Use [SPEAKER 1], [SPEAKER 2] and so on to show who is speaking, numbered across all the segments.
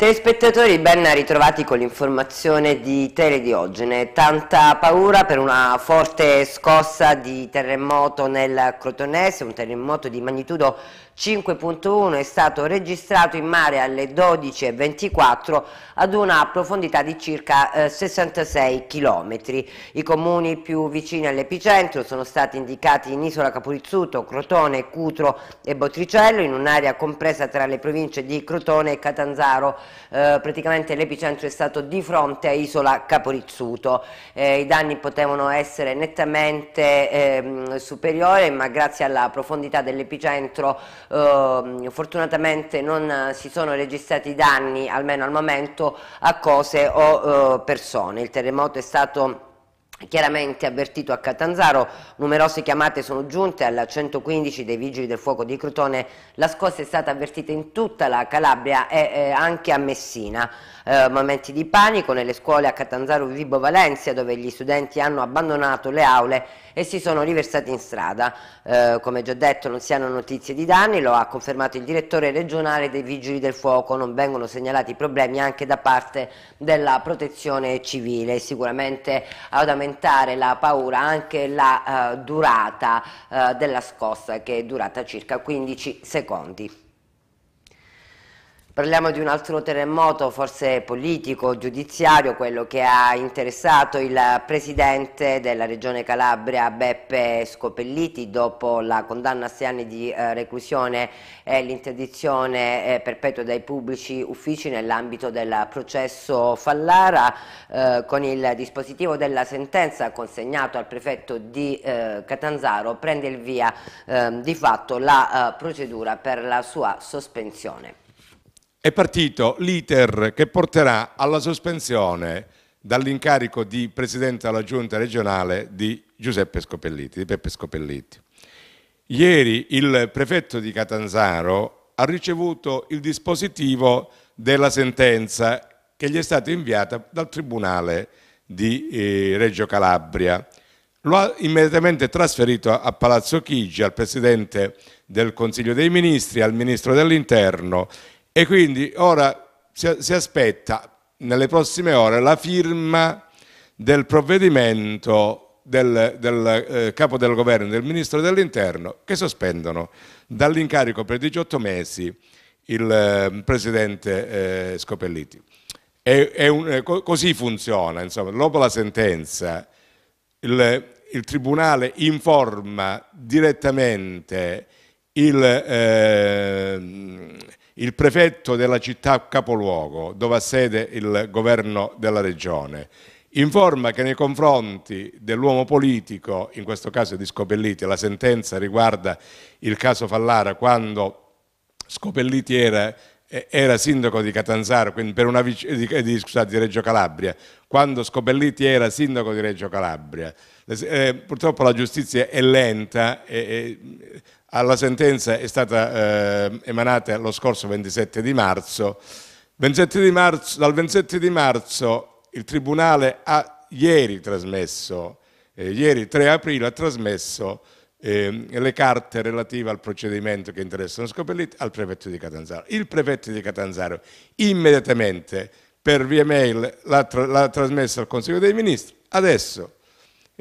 [SPEAKER 1] Telespettatori ben ritrovati con l'informazione di Telediogene. Tanta paura per una forte scossa di terremoto nel Crotonese, un terremoto di magnitudo 5.1 è stato registrato in mare alle 12.24 ad una profondità di circa 66 eh, km. I comuni più vicini all'epicentro sono stati indicati in Isola Capurizzutto, Crotone, Cutro e Botricello, in un'area compresa tra le province di Crotone e Catanzaro. Eh, praticamente l'epicentro è stato di fronte a Isola Caporizzuto. Eh, I danni potevano essere nettamente ehm, superiori, ma grazie alla profondità dell'epicentro eh, fortunatamente non eh, si sono registrati danni, almeno al momento, a cose o eh, persone. Il terremoto è stato Chiaramente avvertito a Catanzaro, numerose chiamate sono giunte alla 115 dei Vigili del Fuoco di Crotone, la scossa è stata avvertita in tutta la Calabria e eh, anche a Messina. Eh, momenti di panico nelle scuole a Catanzaro e Vibo Valencia dove gli studenti hanno abbandonato le aule e si sono riversati in strada. Eh, come già detto non si hanno notizie di danni, lo ha confermato il direttore regionale dei Vigili del Fuoco, non vengono segnalati problemi anche da parte della protezione civile. Sicuramente ad aumentare aumentare la paura anche la eh, durata eh, della scossa che è durata circa 15 secondi. Parliamo di un altro terremoto, forse politico, giudiziario, quello che ha interessato il presidente della regione Calabria Beppe Scopelliti dopo la condanna a sei anni di eh, reclusione e l'interdizione eh, perpetua dai pubblici uffici nell'ambito del processo Fallara eh, con il dispositivo della sentenza consegnato al prefetto di Catanzaro prende il via ehm, di fatto la procedura per la sua sospensione
[SPEAKER 2] è partito l'iter che porterà alla sospensione dall'incarico di Presidente alla Giunta regionale di Giuseppe Scopelliti, di Peppe Scopelliti. Ieri il prefetto di Catanzaro ha ricevuto il dispositivo della sentenza che gli è stata inviata dal Tribunale di eh, Reggio Calabria. Lo ha immediatamente trasferito a Palazzo Chigi, al Presidente del Consiglio dei Ministri, al Ministro dell'Interno e quindi ora si, si aspetta nelle prossime ore la firma del provvedimento del, del eh, capo del governo e del ministro dell'interno che sospendono dall'incarico per 18 mesi il eh, presidente eh, Scopelliti. È, è un, eh, co così funziona, insomma, dopo la sentenza il, il tribunale informa direttamente il, eh, il prefetto della città capoluogo, dove ha sede il governo della regione, informa che nei confronti dell'uomo politico, in questo caso di Scopelliti, la sentenza riguarda il caso Fallara quando Scopelliti era, era sindaco di Catanzaro, quindi per una, di, di, scusate, di Reggio Calabria, quando Scopelliti era sindaco di Reggio Calabria. Eh, purtroppo la giustizia è lenta, eh, eh, alla sentenza è stata eh, emanata lo scorso 27 di marzo. 27 di marzo. Dal 27 di marzo il Tribunale ha ieri trasmesso, eh, ieri 3 aprile ha trasmesso eh, le carte relative al procedimento che interessano Scopelliti al prefetto di Catanzaro. Il prefetto di Catanzaro immediatamente per via mail l'ha tra trasmesso al Consiglio dei Ministri, adesso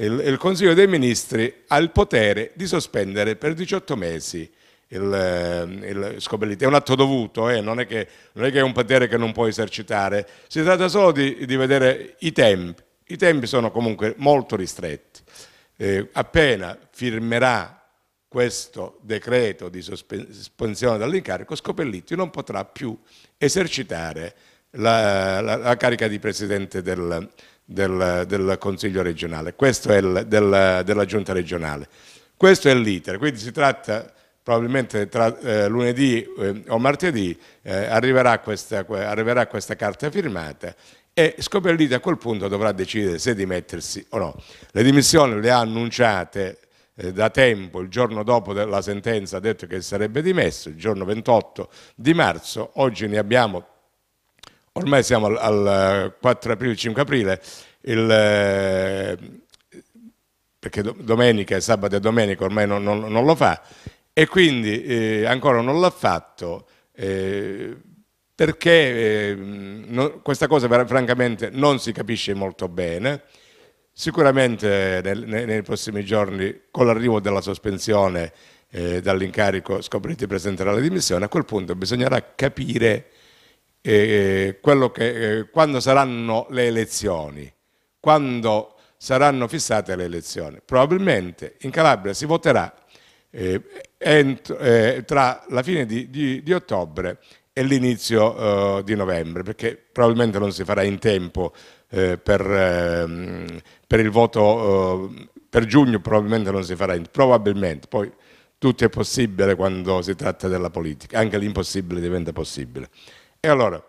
[SPEAKER 2] il, il, Consiglio dei Ministri ha il potere di sospendere per 18 mesi il, eh, il Scopelliti. È un atto dovuto, eh? non, è che, non, è che, è un potere che non può esercitare, si tratta solo di, di vedere i tempi. I tempi sono comunque molto ristretti. Eh, appena firmerà questo decreto di sospensione dall'incarico, Scopellitti non potrà più esercitare la, la, la carica di presidente del, del, del Consiglio regionale, questo è il, del, della Giunta regionale. Questo è l'iter, quindi si tratta probabilmente tra eh, lunedì eh, o martedì eh, arriverà, questa, arriverà, questa, carta firmata e Scopelliti a quel punto dovrà decidere se dimettersi o no. Le dimissioni le ha annunciate eh, da tempo, il giorno dopo la sentenza ha detto che sarebbe dimesso, il giorno 28 di marzo, oggi ne abbiamo ormai siamo al, al 4 aprile, 5 aprile, il, eh, perché domenica, sabato e domenica ormai non, non, non lo fa, e quindi eh, ancora non l'ha fatto eh, perché eh, no, questa cosa francamente non si capisce molto bene. Sicuramente nel, nei, nei, prossimi giorni, con l'arrivo della sospensione eh, dall'incarico, Scopriti presenterà la dimissione, a quel punto bisognerà capire eh, che, eh, quando saranno le elezioni, quando saranno fissate le elezioni. Probabilmente in Calabria si voterà eh, entro, eh, tra la fine di, di, di ottobre e l'inizio eh, di novembre, perché probabilmente non si farà in tempo eh, per, ehm, per, il voto per giugno, probabilmente non si farà in tempo, probabilmente, poi tutto è possibile quando si tratta della politica, anche l'impossibile diventa possibile. E allora,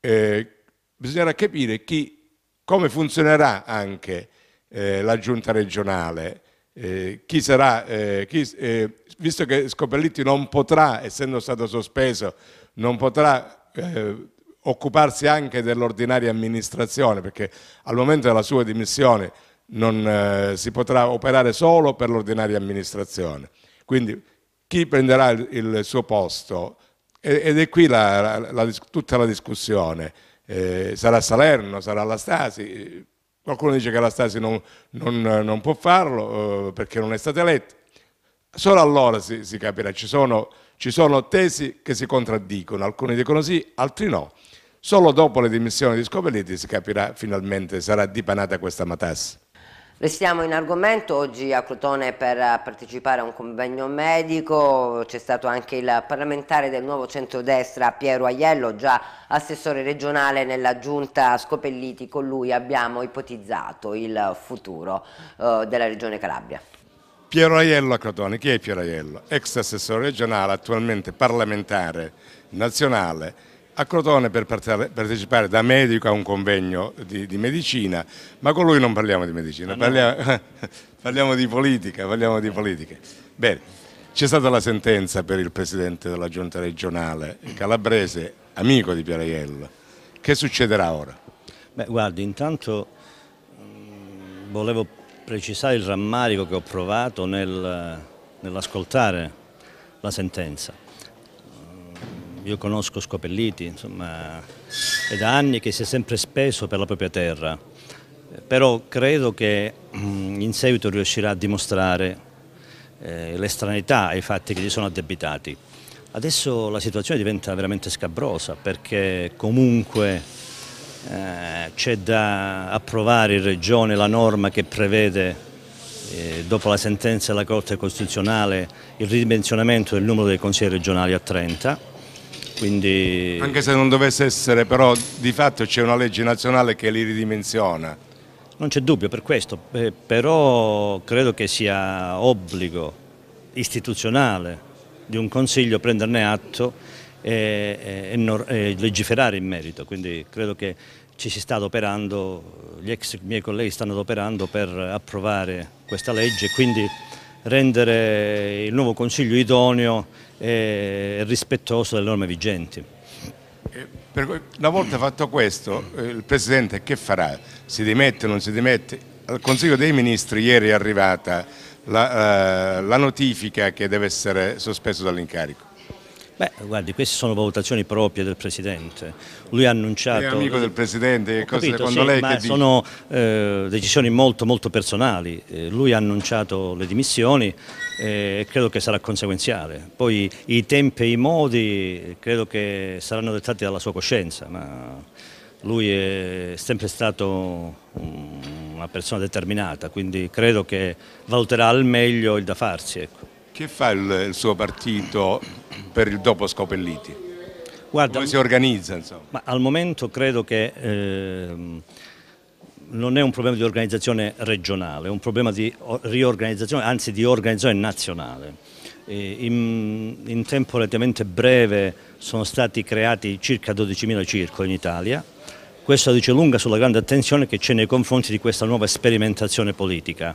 [SPEAKER 2] eh, bisognerà capire chi, come funzionerà anche eh, la giunta regionale, eh, chi sarà, eh, chi, eh, visto che Scopellitti non potrà, essendo stato sospeso, non potrà eh, occuparsi anche dell'ordinaria amministrazione, perché al momento della sua dimissione non, si potrà operare solo per l'ordinaria amministrazione. Quindi chi prenderà il, il suo posto ed è qui la, la, la, tutta la discussione. Eh, sarà Salerno, sarà la Stasi. Qualcuno dice che la Stasi non, non, non può farlo eh, perché non è stata eletta. Solo allora si, si capirà. Ci sono, ci sono, tesi che si contraddicono, alcuni dicono sì, altri no. Solo dopo le dimissioni di Scopelliti si capirà finalmente, sarà dipanata questa matassa.
[SPEAKER 1] Restiamo in argomento, oggi a Crotone per partecipare a un convegno medico, c'è stato anche il parlamentare del nuovo centrodestra Piero Aiello, già assessore regionale nella giunta Scopelliti, con lui abbiamo ipotizzato il futuro eh, della regione Calabria.
[SPEAKER 2] Piero Aiello a Crotone, chi è Piero Aiello? Ex assessore regionale, attualmente parlamentare nazionale, a Crotone per partecipare da medico a un convegno di, di medicina, ma con lui non parliamo di medicina, ah, no. parliamo, parliamo, di politica, parliamo di politica. Bene, c'è stata la sentenza per il presidente della giunta regionale calabrese, amico
[SPEAKER 3] di Piaraiello. Che succederà ora? Beh, guardi, intanto mm, volevo precisare il rammarico che ho provato nel, nell'ascoltare la sentenza io conosco Scopelliti, insomma, è da anni che si è sempre speso per la propria terra, però credo che mm, in seguito riuscirà a dimostrare eh, l'estranità ai fatti che gli sono addebitati. Adesso la situazione diventa veramente scabrosa perché comunque eh, c'è da approvare in Regione la norma che prevede eh, dopo la sentenza della Corte Costituzionale il ridimensionamento del numero dei consigli regionali a 30 quindi... Anche se
[SPEAKER 2] non dovesse essere, però di fatto c'è una legge nazionale che li ridimensiona. Non c'è
[SPEAKER 3] dubbio per questo, eh, però credo che sia obbligo istituzionale di un Consiglio prenderne atto e, e, e legiferare in merito, quindi credo che ci si sta adoperando, gli ex miei colleghi stanno adoperando per approvare questa legge e quindi rendere il nuovo Consiglio idoneo e rispettoso delle norme vigenti. Eh, una volta fatto questo, eh, il Presidente che farà? Si dimette o non si
[SPEAKER 2] dimette? Al Consiglio dei Ministri ieri è arrivata la, eh, la notifica che deve essere sospeso dall'incarico.
[SPEAKER 3] Beh, guardi, queste sono valutazioni proprie del Presidente. Lui ha annunciato... È amico del
[SPEAKER 2] Presidente, cosa, capito, secondo sì, lei che Sono
[SPEAKER 3] eh, decisioni molto, molto personali. Eh, lui ha annunciato le dimissioni eh, e eh, credo che sarà conseguenziale. Poi i tempi e i modi credo che saranno dettati dalla sua coscienza, ma lui è sempre stato una persona determinata, quindi credo che valuterà al meglio il da farsi. Ecco. Che fa il, il suo partito per il dopo Scopelliti? Guarda, Come si organizza? al momento credo che eh, non è un problema di organizzazione regionale, è un problema di riorganizzazione, anzi di organizzazione nazionale. In, in, tempo relativamente breve sono stati creati circa 12.000 circoli in Italia. Questo dice lunga sulla grande attenzione che c'è nei confronti di questa nuova sperimentazione politica.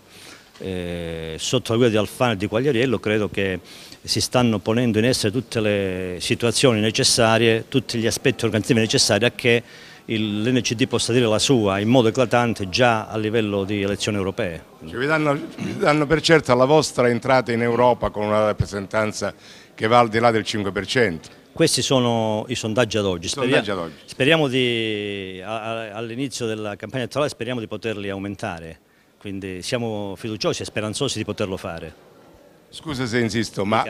[SPEAKER 3] Eh, sotto la guida di Alfano e di Quagliariello credo che si stanno ponendo in essere tutte le situazioni necessarie, tutti gli aspetti organizzativi necessari a che l'NCD possa dire la sua in modo eclatante già a livello di elezioni europee.
[SPEAKER 2] Cioè, vi, danno, vi danno per certo la vostra entrata in Europa con una rappresentanza che va al di là del 5%. Questi sono i sondaggi ad oggi. Speriamo,
[SPEAKER 3] speriamo all'inizio della campagna elettorale speriamo di poterli aumentare quindi siamo fiduciosi e speranzosi di poterlo fare. Scusa se insisto, ma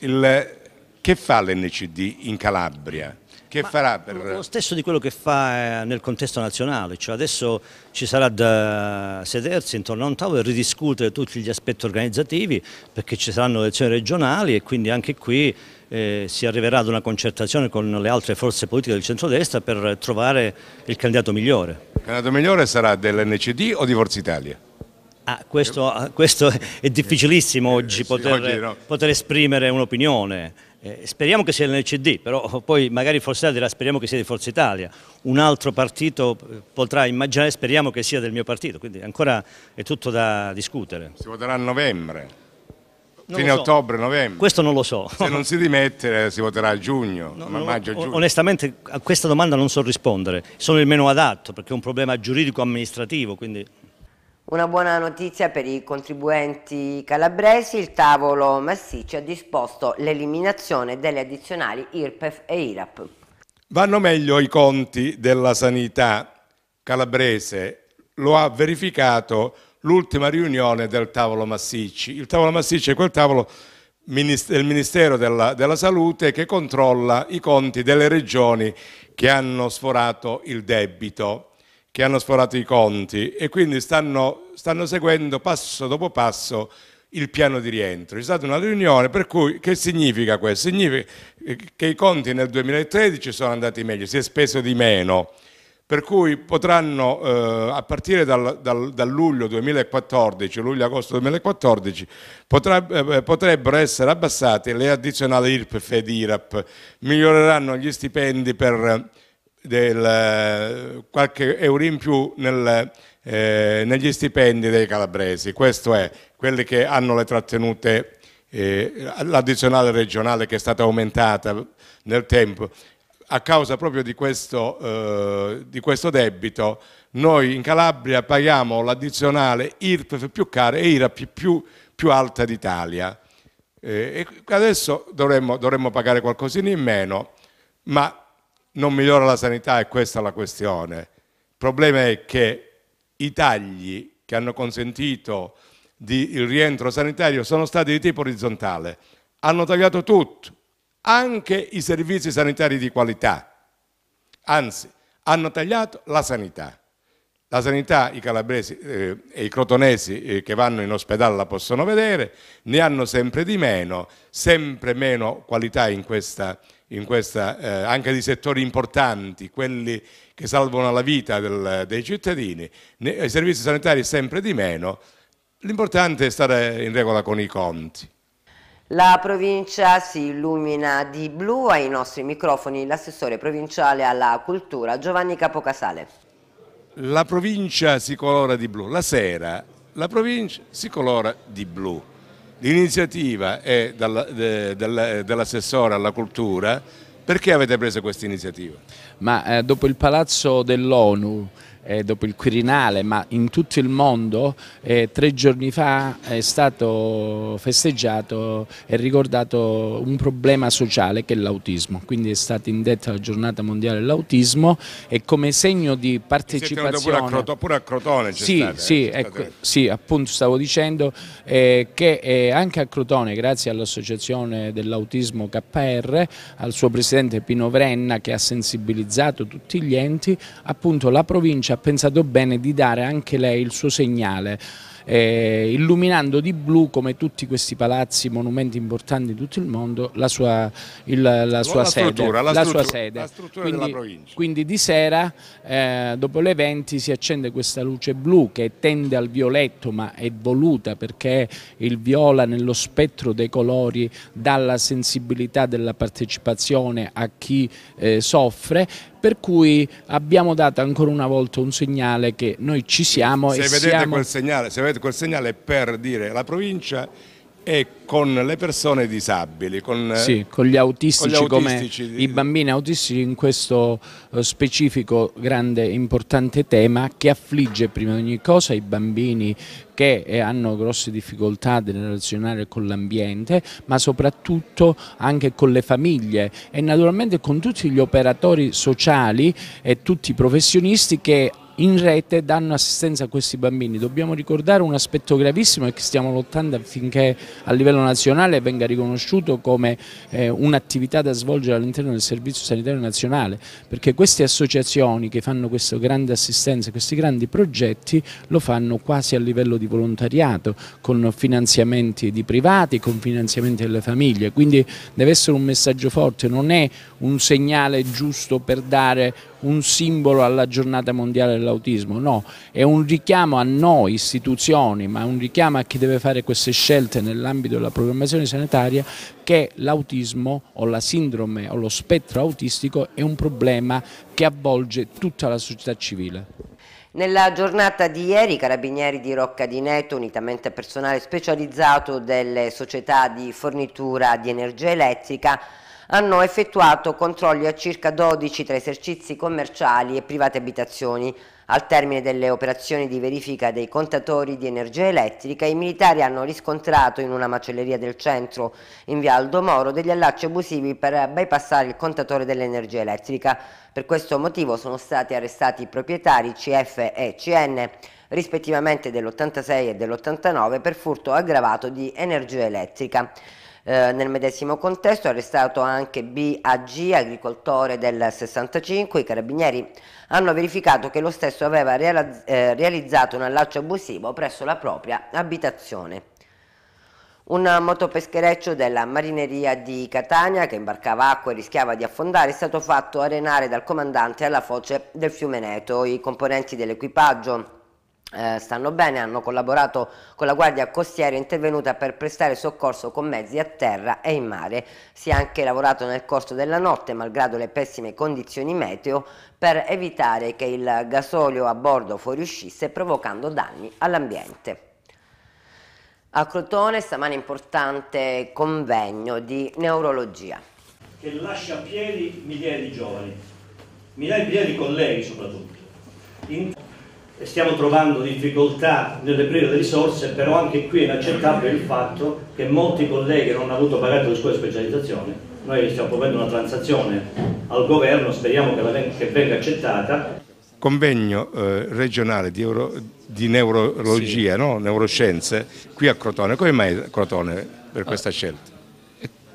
[SPEAKER 3] il, che fa l'NCD in Calabria? Che Ma farà per... Lo stesso di quello che fa eh, nel contesto nazionale, cioè adesso ci sarà da sedersi intorno a un tavolo e ridiscutere tutti gli aspetti organizzativi perché ci saranno elezioni regionali e quindi anche qui eh, si arriverà ad una concertazione con le altre forze politiche del centrodestra per trovare il candidato migliore. Il candidato migliore sarà dell'NCD o di Forza Italia? Ah, questo, ah, questo, è difficilissimo eh, oggi poter, sì, oggi no. poter esprimere un'opinione. Eh, speriamo che sia nel CD, però poi magari Forza Italia dirà speriamo che sia di Forza Italia. Un altro partito eh, potrà immaginare speriamo che sia del mio partito, quindi ancora è tutto da discutere. Si voterà a novembre,
[SPEAKER 1] non fine so. ottobre,
[SPEAKER 3] novembre. Questo non lo so. Se non si dimette eh, si voterà a giugno, no, no, maggio, giugno. Onestamente a questa domanda non so rispondere, sono il meno adatto perché è un problema giuridico-amministrativo, quindi...
[SPEAKER 1] Una buona notizia per i contribuenti calabresi, il tavolo Massicci ha disposto l'eliminazione delle addizionali IRPEF e IRAP.
[SPEAKER 2] Vanno meglio i conti della sanità calabrese, lo ha verificato l'ultima riunione del tavolo Massicci. Il tavolo Massicci è quel tavolo del Ministero della, della Salute che controlla i conti delle regioni che hanno sforato il debito che hanno sforato i conti e quindi stanno, stanno seguendo passo dopo passo il piano di rientro. C'è stata una riunione per cui che significa questo? Significa che i conti nel 2013 sono andati meglio, si è speso di meno, per cui potranno eh, a partire dal, dal, dal luglio 2014, luglio-agosto 2014, potrà, eh, potrebbero essere abbassate le addizionali IRP ed IRAP, miglioreranno gli stipendi per del, qualche euro in più nel, eh, negli stipendi dei calabresi. Questo è quelli che hanno le trattenute, eh, l'addizionale regionale che è stata aumentata nel tempo. A causa proprio di questo, eh, di questo debito noi in Calabria paghiamo l'addizionale IRPF più cara e IRAP più, più alta d'Italia. Eh, adesso dovremmo, dovremmo pagare qualcosina in meno, ma non migliora la sanità e questa è la questione. Il problema è che i tagli che hanno consentito di, il rientro sanitario sono stati di tipo orizzontale, hanno tagliato tutto, anche i servizi sanitari di qualità, anzi hanno tagliato la sanità. La sanità i calabresi eh, e i crotonesi eh, che vanno in ospedale la possono vedere, ne hanno sempre di meno, sempre meno qualità in questa, questa, eh, anche di settori importanti, quelli che salvano la vita del, dei cittadini, i servizi sanitari sempre di meno, l'importante è stare in regola con i conti.
[SPEAKER 1] La provincia si illumina di blu, ai nostri microfoni l'assessore provinciale alla cultura Giovanni Capocasale.
[SPEAKER 2] La provincia si colora di blu, la sera la provincia si colora di blu. L'iniziativa è
[SPEAKER 4] dell'assessore
[SPEAKER 2] alla cultura, perché avete preso questa iniziativa?
[SPEAKER 4] Ma eh, dopo il palazzo dell'ONU eh, dopo il Quirinale, ma in tutto il mondo, eh, tre giorni fa è stato festeggiato e ricordato un problema sociale che è l'autismo, quindi è stata indetta la giornata mondiale dell'autismo e come segno di partecipazione... Pure a, Crotone, c'è sì, stata, eh, sì, eh, ecco, sì, appunto stavo dicendo eh, che eh, anche a Crotone, grazie all'associazione dell'autismo KR, al suo presidente Pino Vrenna che ha sensibilizzato tutti gli enti, appunto la provincia ha pensato bene di dare anche lei il suo segnale eh, illuminando di blu come tutti questi palazzi, monumenti importanti di tutto il mondo, la sua, il, la la sua, sede, la la sua sede. quindi, quindi di sera eh, dopo le 20 si accende questa luce blu che tende al violetto ma è voluta perché il viola nello spettro dei colori dà la sensibilità della partecipazione a chi eh, soffre per cui abbiamo dato ancora una volta un segnale che noi ci siamo. Se, vedete, siamo... Quel
[SPEAKER 2] segnale, se vedete quel segnale è per dire la provincia e con le persone disabili. Con, eh, sì, con gli autistici, con gli autistici come di... i
[SPEAKER 4] bambini autistici in questo eh, specifico grande importante tema che affligge prima di ogni cosa i bambini che eh, hanno grosse difficoltà nel relazionare con l'ambiente ma soprattutto anche con le famiglie e naturalmente con tutti gli operatori sociali e tutti i professionisti che in rete danno assistenza a questi bambini. Dobbiamo ricordare un aspetto gravissimo è che stiamo lottando affinché a livello nazionale venga riconosciuto come eh, un'attività da svolgere all'interno del Servizio Sanitario Nazionale, perché queste associazioni che fanno questa grande assistenza, questi grandi progetti lo fanno quasi a livello di volontariato, con finanziamenti di privati, con finanziamenti delle famiglie, quindi deve essere un messaggio forte, non è un segnale giusto per dare un simbolo alla giornata mondiale dell'autismo, no, è un richiamo a noi istituzioni, ma un richiamo a chi deve fare queste scelte nell'ambito della programmazione sanitaria che l'autismo o la sindrome o lo spettro autistico è un problema che avvolge tutta la società civile.
[SPEAKER 1] Nella giornata di ieri i carabinieri di Rocca di Neto, unitamente a personale specializzato delle società di fornitura di energia elettrica, hanno effettuato controlli a circa 12 tra esercizi commerciali e private abitazioni. Al termine delle operazioni di verifica dei contatori di energia elettrica, i militari hanno riscontrato in una macelleria del centro, in via Aldo Moro, degli allacci abusivi per bypassare il contatore dell'energia elettrica. Per questo motivo sono stati arrestati i proprietari CF e CN rispettivamente dell'86 e dell'89 per furto aggravato di energia elettrica. Eh, nel medesimo contesto arrestato anche BAG, agricoltore del 65. I carabinieri hanno verificato che lo stesso aveva eh, realizzato un allaccio abusivo presso la propria abitazione. Un motopeschereccio della marineria di Catania che imbarcava acqua e rischiava di affondare è stato fatto arenare dal comandante alla foce del fiume Neto. I componenti dell'equipaggio eh, stanno bene, hanno collaborato con la Guardia Costiera intervenuta per prestare soccorso con mezzi a terra e in mare. Si è anche lavorato nel corso della notte, malgrado le pessime condizioni meteo, per evitare che il gasolio a bordo fuoriuscisse provocando danni all'ambiente. A Crotone stamane importante convegno di neurologia.
[SPEAKER 3] Che lascia a piedi migliaia di giovani, migliaia di, migliaia di colleghi soprattutto. In stiamo trovando difficoltà nell'aprire le risorse, però anche qui è inaccettabile il fatto che molti colleghi non hanno avuto pagato le scuole di specializzazione. Noi stiamo proponendo una transazione al governo, speriamo che, venga, che venga accettata.
[SPEAKER 2] Convegno eh, regionale di, euro, di neurologia, sì. no? neuroscienze, qui a Crotone. Come mai Crotone per ah. questa scelta?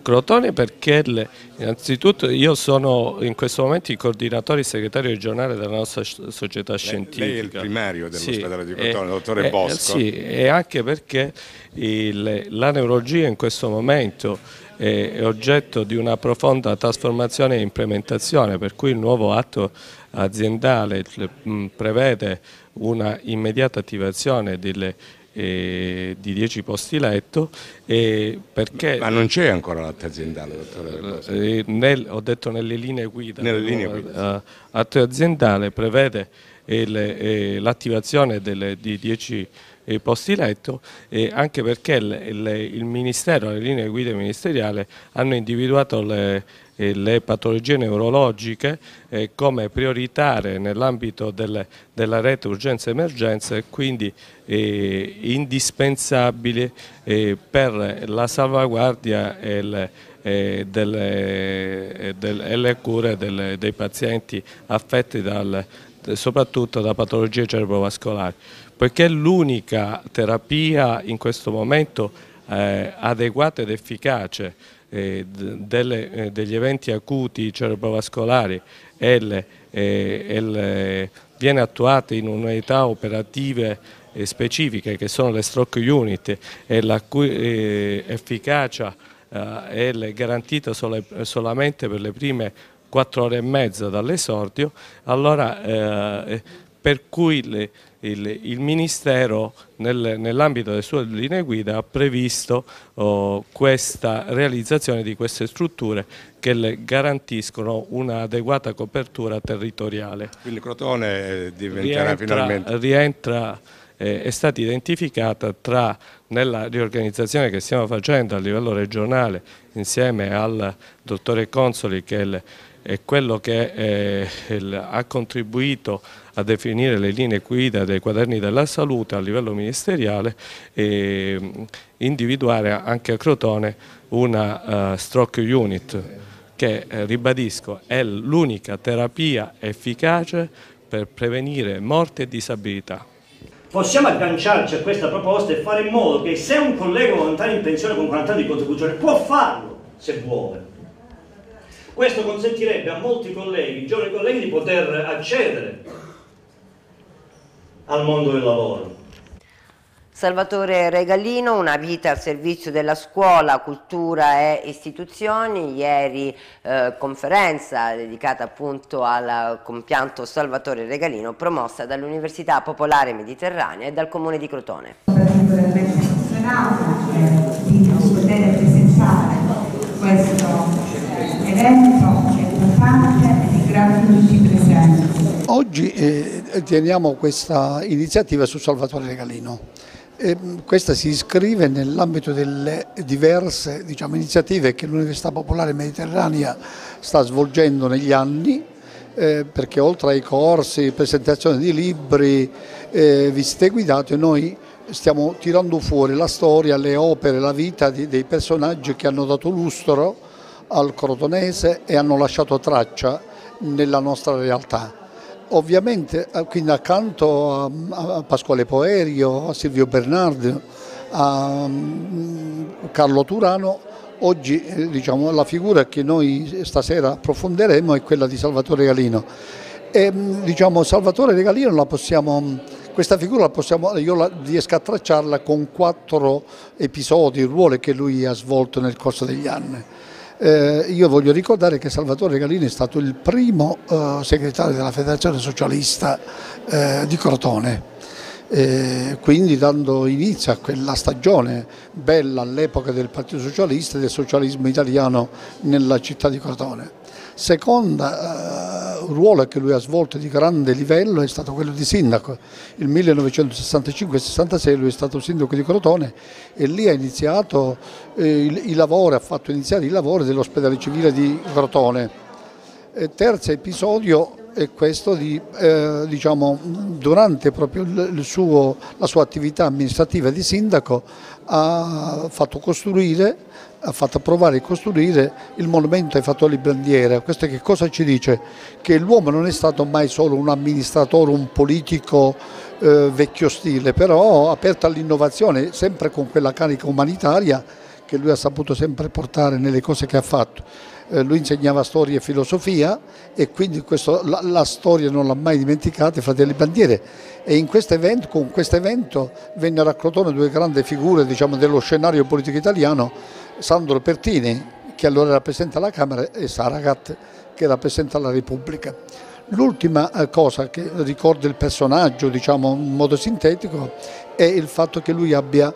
[SPEAKER 5] Crotone perché le, innanzitutto io sono in questo momento il coordinatore e segretario regionale della nostra società scientifica. Lei, lei è
[SPEAKER 2] il primario dell'ospedale sì, di eh, Crotone, e, dottore eh, Bosco. Sì,
[SPEAKER 5] e anche perché il, la neurologia in questo momento è oggetto di una profonda trasformazione e implementazione, per cui il nuovo atto aziendale mm, prevede una immediata attivazione delle eh, di 10 posti letto. Eh, perché, ma non c'è ancora l'atto aziendale, dottore? Eh, nel, ho detto nelle linee guida. Nelle linee guida. Latte eh, aziendale prevede eh, l'attivazione di 10 posti letto e anche perché il, il, il Ministero, le linee guida ministeriali hanno individuato le, le patologie neurologiche eh, come prioritarie nell'ambito della rete urgenza emergenza e quindi eh, indispensabili eh, per la salvaguardia e le e delle, e le cure delle, dei pazienti affetti dal, soprattutto da patologie cerebrovascolari, poiché l'unica terapia in questo momento eh, adeguata ed efficace eh, delle, eh, degli eventi acuti cerebrovascolari e, le, eh, viene attuata in unità operative specifiche che sono le stroke unit e la cui efficacia è garantita solamente per le prime quattro ore e mezza dall'esordio, allora per cui le, il, il Ministero nel, nell'ambito delle sue linee guida ha previsto oh, questa realizzazione di queste strutture che le garantiscono un'adeguata copertura territoriale. Quindi il Crotone eh, diventerà rientra, finalmente... Rientra eh, è stata identificata tra nella riorganizzazione che stiamo facendo a livello regionale insieme al dottore Consoli che è il è quello che eh, ha contribuito a definire le linee guida dei quaderni della salute a livello ministeriale e mm, individuare anche a Crotone una uh, stroke unit che, eh, ribadisco, è l'unica terapia efficace per prevenire morte e disabilità.
[SPEAKER 3] Possiamo agganciarci a questa proposta e fare in modo che se un collega volontario in pensione con 40 anni di contribuzione può farlo se vuole, questo consentirebbe a molti colleghi, giovani colleghi, di poter accedere al mondo del lavoro.
[SPEAKER 1] Salvatore Regalino, una vita al servizio della scuola, cultura e istituzioni, ieri eh, conferenza dedicata appunto al compianto Salvatore Regalino promossa dall'Università Popolare Mediterranea e dal Comune di Crotone. Particolarmente emozionata certo, di poter presentare questo evento
[SPEAKER 6] preoccupante e ringrazio tutti i presenti. Oggi eh, teniamo questa iniziativa su Salvatore Regalino. Eh, questa si iscrive nell'ambito delle diverse diciamo, iniziative che l'Università Popolare Mediterranea sta svolgendo negli anni eh, perché oltre ai corsi, presentazione di libri, eh, visite guidate, noi stiamo tirando fuori la storia, le opere, la vita di, dei personaggi che hanno dato lustro al crotonese e hanno lasciato traccia nella nostra realtà. Ovviamente, eh, quindi accanto a, Pasquale Poerio, a Silvio Bernardi, a mm, Carlo Turano, oggi eh, diciamo, la figura che noi stasera approfondiremo è quella di Salvatore Galino. E, mm, diciamo, Salvatore Regalino la possiamo, questa figura la possiamo, io la, riesco a tracciarla con quattro episodi, ruoli che lui ha svolto nel corso degli anni. Eh, io voglio ricordare che Salvatore Galini è stato il primo eh, segretario della Federazione Socialista eh, di Crotone. Eh, quindi dando inizio a quella stagione bella all'epoca del Partito Socialista e del socialismo italiano nella città di Crotone. Seconda eh, ruolo che lui ha svolto di grande livello è stato quello di sindaco. Il 1965-66 lui è stato sindaco di Crotone e lì ha iniziato eh, i, i lavori, ha fatto iniziare i lavori dell'ospedale civile di Crotone. E terzo episodio è questo di, eh, diciamo, durante suo, la sua attività amministrativa di sindaco ha fatto costruire ha fatto provare e costruire il monumento ai fattori bandiera. Questo che cosa ci dice? Che l'uomo non è stato mai solo un amministratore, un politico eh, vecchio stile, però aperto all'innovazione, sempre con quella carica umanitaria che lui ha saputo sempre portare nelle cose che ha fatto eh, lui insegnava storia e filosofia e quindi questo, la, la, storia non l'ha mai dimenticata, Fratelli Bandiere. E questo evento, con questo evento vennero a Crotone due grandi figure diciamo, dello scenario politico italiano, Sandro Pertini, che allora rappresenta la Camera, e Saragat, che rappresenta la Repubblica. L'ultima eh, cosa che ricorda il personaggio, diciamo in modo sintetico, è il fatto che lui abbia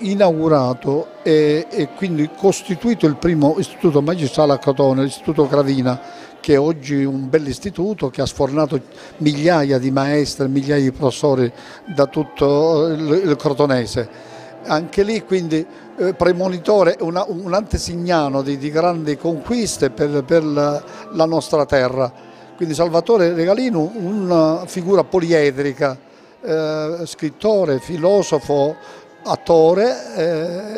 [SPEAKER 6] inaugurato e, e, quindi costituito il primo istituto magistrale a Crotone, l'istituto Gravina, che è oggi un bell'istituto che ha sfornato migliaia di maestri, migliaia di professori da tutto eh, il, crotonese. Anche lì quindi eh, premonitore, una, un antesignano di, di, grandi conquiste per, per la, la nostra terra. Quindi Salvatore Regalino, una figura poliedrica, eh, scrittore, filosofo, attore,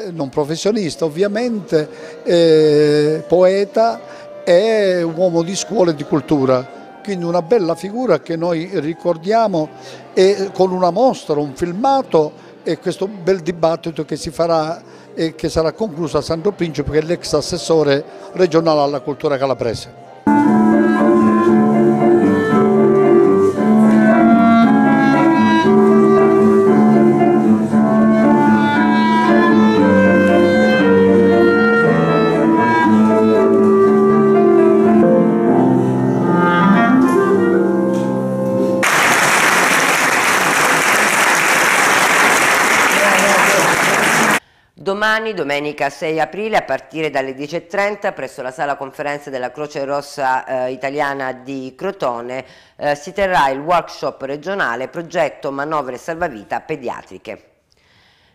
[SPEAKER 6] eh, non professionista ovviamente, eh, poeta e uomo di scuola e di cultura. Quindi una bella figura che noi ricordiamo e con una mostra, un filmato e questo bel dibattito che si farà e che sarà concluso a Santo Principe che è l'ex assessore regionale alla cultura calabrese.
[SPEAKER 1] Giovanni domenica 6 aprile a partire dalle 10.30 presso la sala conferenze della Croce Rossa eh, Italiana di Crotone eh, si terrà il workshop regionale progetto manovre salvavita pediatriche.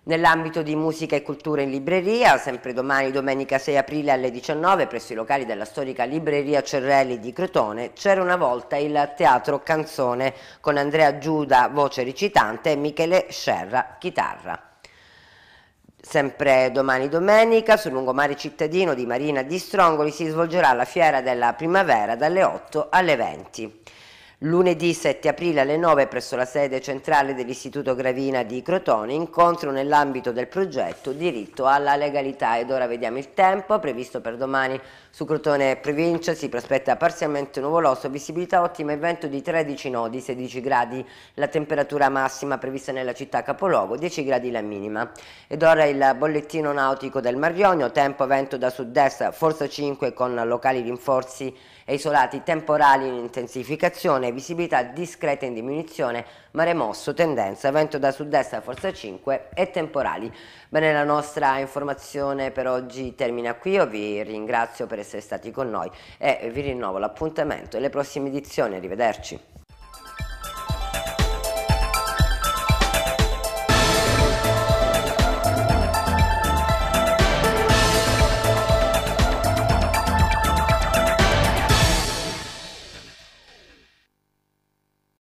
[SPEAKER 1] Nell'ambito di musica e cultura in libreria, sempre domani domenica 6 aprile alle 19 presso i locali della storica Libreria Cerrelli di Crotone c'era una volta il teatro canzone con Andrea Giuda voce recitante e Michele Scerra chitarra. Sempre domani domenica sul lungomare cittadino di Marina di Strongoli si svolgerà la fiera della primavera dalle 8 alle 20. Lunedì 7 aprile alle 9 presso la sede centrale dell'Istituto Gravina di Crotone incontro nell'ambito del progetto Diritto alla legalità ed ora vediamo il tempo previsto per domani su Crotone Provincia si prospetta parzialmente nuvoloso, visibilità ottima e vento di 13 nodi, 16 gradi, la temperatura massima prevista nella città capoluogo, 10 gradi la minima. Ed ora il bollettino nautico del Mar Marionio, tempo vento da sud-est, forza 5 con locali rinforzi e isolati temporali in intensificazione, visibilità discreta in diminuzione, mare mosso, tendenza, vento da sud-est a forza 5 e temporali. Bene, la nostra informazione per oggi termina qui, io vi ringrazio per essere stati con noi e vi rinnovo l'appuntamento e le prossime edizioni, arrivederci.